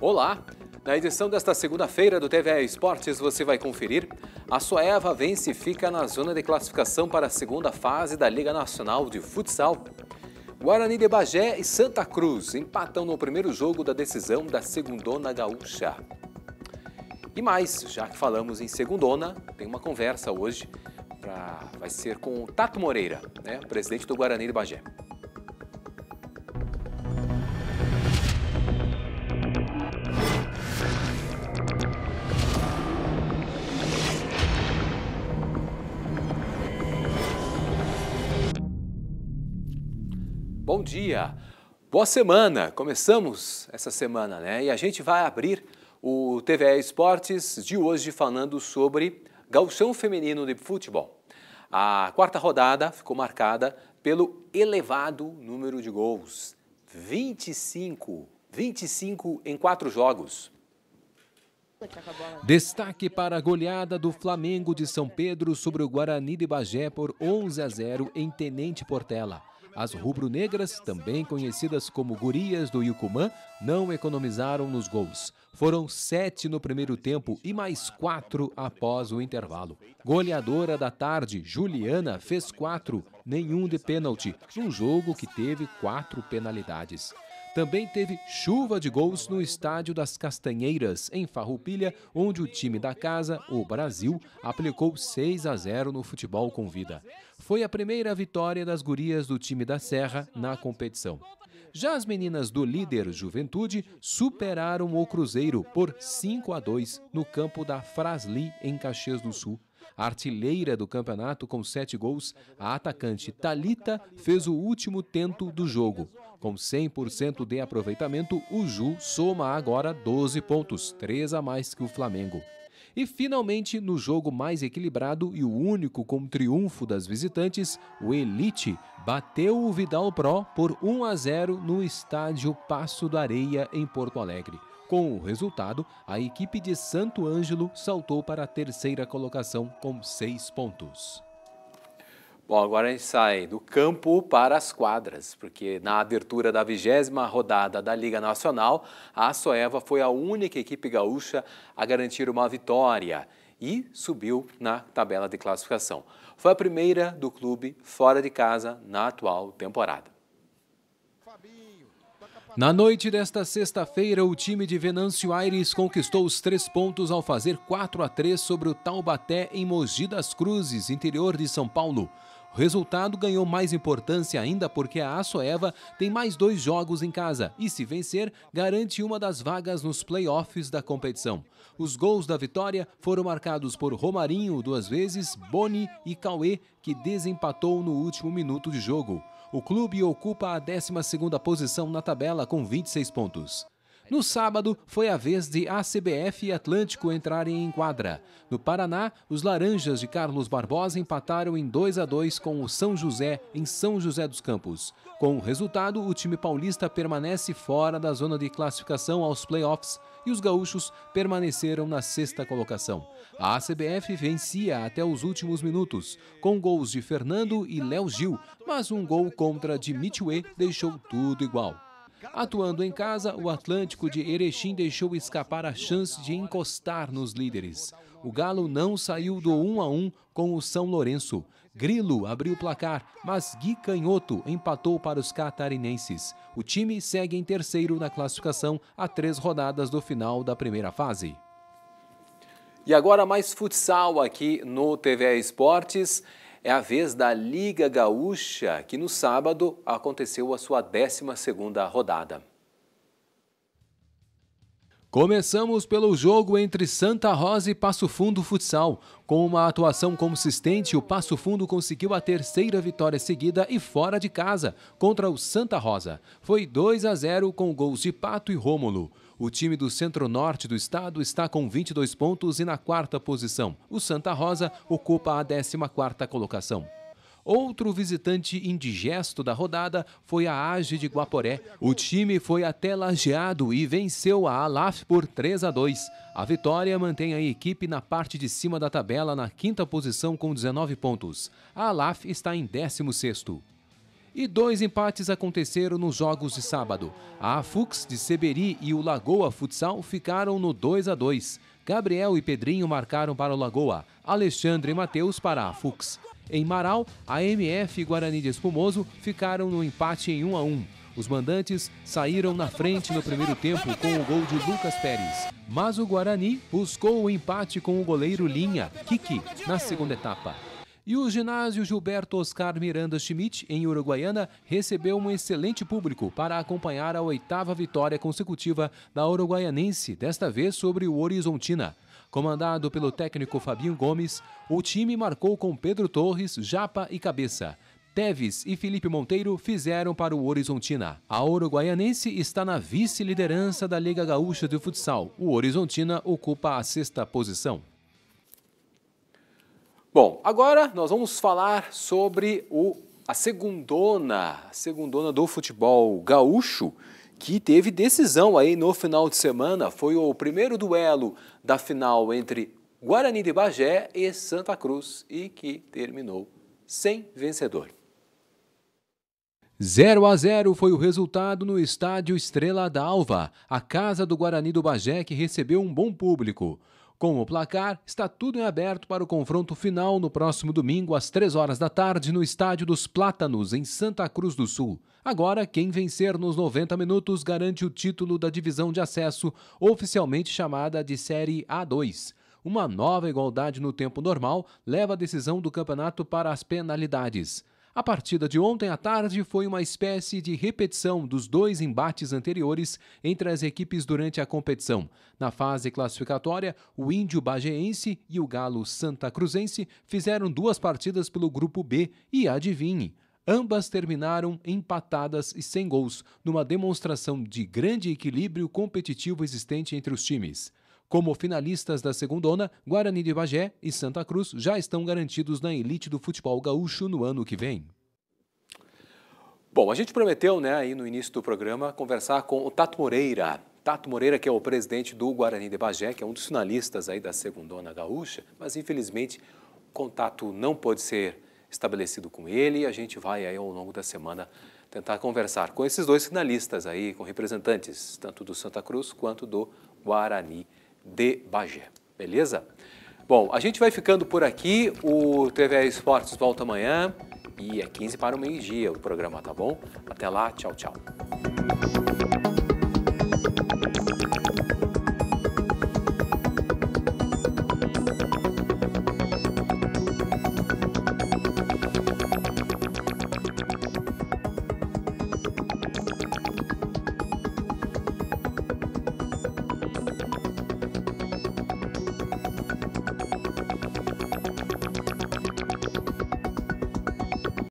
Olá! Na edição desta segunda-feira do TV Esportes, você vai conferir. A sua Eva vence e fica na zona de classificação para a segunda fase da Liga Nacional de Futsal. Guarani de Bagé e Santa Cruz empatam no primeiro jogo da decisão da Segundona Gaúcha. E mais, já que falamos em Segundona, tem uma conversa hoje, pra... vai ser com o Tato Moreira, né, presidente do Guarani de Bagé. Bom dia. Boa semana. Começamos essa semana, né? E a gente vai abrir o TVE Esportes de hoje falando sobre galchão feminino de futebol. A quarta rodada ficou marcada pelo elevado número de gols. 25, 25 em quatro jogos. Destaque para a goleada do Flamengo de São Pedro sobre o Guarani de Bagé por 11 a 0 em Tenente Portela. As rubro-negras, também conhecidas como gurias do Yucumã, não economizaram nos gols. Foram sete no primeiro tempo e mais quatro após o intervalo. Goleadora da tarde, Juliana, fez quatro, nenhum de pênalti, num jogo que teve quatro penalidades. Também teve chuva de gols no estádio das Castanheiras, em Farroupilha, onde o time da casa, o Brasil, aplicou 6 a 0 no futebol com vida. Foi a primeira vitória das gurias do time da Serra na competição. Já as meninas do líder Juventude superaram o Cruzeiro por 5 a 2 no campo da Frasli, em Caxias do Sul. A artilheira do campeonato com sete gols, a atacante Talita fez o último tento do jogo. Com 100% de aproveitamento, o Ju soma agora 12 pontos, 3 a mais que o Flamengo. E finalmente, no jogo mais equilibrado e o único com triunfo das visitantes, o Elite bateu o Vidal Pro por 1 a 0 no estádio Passo da Areia, em Porto Alegre. Com o resultado, a equipe de Santo Ângelo saltou para a terceira colocação com seis pontos. Bom, agora a gente sai do campo para as quadras, porque na abertura da vigésima rodada da Liga Nacional, a Soeva foi a única equipe gaúcha a garantir uma vitória e subiu na tabela de classificação. Foi a primeira do clube fora de casa na atual temporada. Na noite desta sexta-feira, o time de Venâncio Aires conquistou os três pontos ao fazer 4 a 3 sobre o Taubaté em Mogi das Cruzes, interior de São Paulo. O resultado ganhou mais importância ainda porque a Assoeva tem mais dois jogos em casa e, se vencer, garante uma das vagas nos playoffs da competição. Os gols da vitória foram marcados por Romarinho duas vezes, Boni e Cauê, que desempatou no último minuto de jogo. O clube ocupa a 12ª posição na tabela com 26 pontos. No sábado, foi a vez de ACBF e Atlântico entrarem em quadra. No Paraná, os Laranjas de Carlos Barbosa empataram em 2 a 2 com o São José em São José dos Campos. Com o resultado, o time paulista permanece fora da zona de classificação aos playoffs e os gaúchos permaneceram na sexta colocação. A ACBF vencia até os últimos minutos, com gols de Fernando e Léo Gil, mas um gol contra Dimitwe deixou tudo igual. Atuando em casa, o Atlântico de Erechim deixou escapar a chance de encostar nos líderes. O Galo não saiu do 1 a 1 com o São Lourenço. Grilo abriu o placar, mas Gui Canhoto empatou para os catarinenses. O time segue em terceiro na classificação a três rodadas do final da primeira fase. E agora mais futsal aqui no TV Esportes é a vez da Liga Gaúcha, que no sábado aconteceu a sua 12ª rodada. Começamos pelo jogo entre Santa Rosa e Passo Fundo Futsal. Com uma atuação consistente, o Passo Fundo conseguiu a terceira vitória seguida e fora de casa, contra o Santa Rosa. Foi 2 a 0 com gols de Pato e Rômulo. O time do centro-norte do estado está com 22 pontos e na quarta posição. O Santa Rosa ocupa a 14ª colocação. Outro visitante indigesto da rodada foi a Age de Guaporé. O time foi até lajeado e venceu a Alaf por 3 a 2. A vitória mantém a equipe na parte de cima da tabela, na quinta posição com 19 pontos. A Alaf está em 16º. E dois empates aconteceram nos jogos de sábado. A Afux de Seberi e o Lagoa Futsal ficaram no 2 a 2. Gabriel e Pedrinho marcaram para o Lagoa, Alexandre e Matheus para a Afux. Em Marau, a MF e Guarani de Espumoso ficaram no empate em 1 a 1. Os mandantes saíram na frente no primeiro tempo com o gol de Lucas Pérez. Mas o Guarani buscou o empate com o goleiro Linha, Kiki, na segunda etapa. E o ginásio Gilberto Oscar Miranda Schmidt, em Uruguaiana, recebeu um excelente público para acompanhar a oitava vitória consecutiva da uruguaianense, desta vez sobre o Horizontina. Comandado pelo técnico Fabinho Gomes, o time marcou com Pedro Torres, Japa e Cabeça. Teves e Felipe Monteiro fizeram para o Horizontina. A uruguaianense está na vice-liderança da Liga Gaúcha de Futsal. O Horizontina ocupa a sexta posição. Bom, agora nós vamos falar sobre o, a segundona, a segundona do futebol gaúcho, que teve decisão aí no final de semana. Foi o primeiro duelo da final entre Guarani de Bagé e Santa Cruz e que terminou sem vencedor. 0 a 0 foi o resultado no estádio Estrela d'Alva, a casa do Guarani do Bagé que recebeu um bom público. Com o placar, está tudo em aberto para o confronto final no próximo domingo às 3 horas da tarde no Estádio dos Plátanos, em Santa Cruz do Sul. Agora, quem vencer nos 90 minutos garante o título da divisão de acesso, oficialmente chamada de Série A2 uma nova igualdade no tempo normal leva a decisão do campeonato para as penalidades. A partida de ontem à tarde foi uma espécie de repetição dos dois embates anteriores entre as equipes durante a competição. Na fase classificatória, o Índio Bageense e o Galo Santa Cruzense fizeram duas partidas pelo grupo B e adivinhe, Ambas terminaram empatadas e sem gols, numa demonstração de grande equilíbrio competitivo existente entre os times. Como finalistas da segundona, Guarani de Bagé e Santa Cruz já estão garantidos na elite do futebol gaúcho no ano que vem. Bom, a gente prometeu, né, aí no início do programa, conversar com o Tato Moreira. Tato Moreira, que é o presidente do Guarani de Bagé, que é um dos finalistas aí da segundona gaúcha, mas infelizmente o contato não pode ser estabelecido com ele e a gente vai aí ao longo da semana tentar conversar com esses dois finalistas aí, com representantes tanto do Santa Cruz quanto do Guarani de Bagé. Beleza? Bom, a gente vai ficando por aqui. O TV Esportes volta amanhã e é 15 para o meio-dia o programa, tá bom? Até lá, tchau, tchau.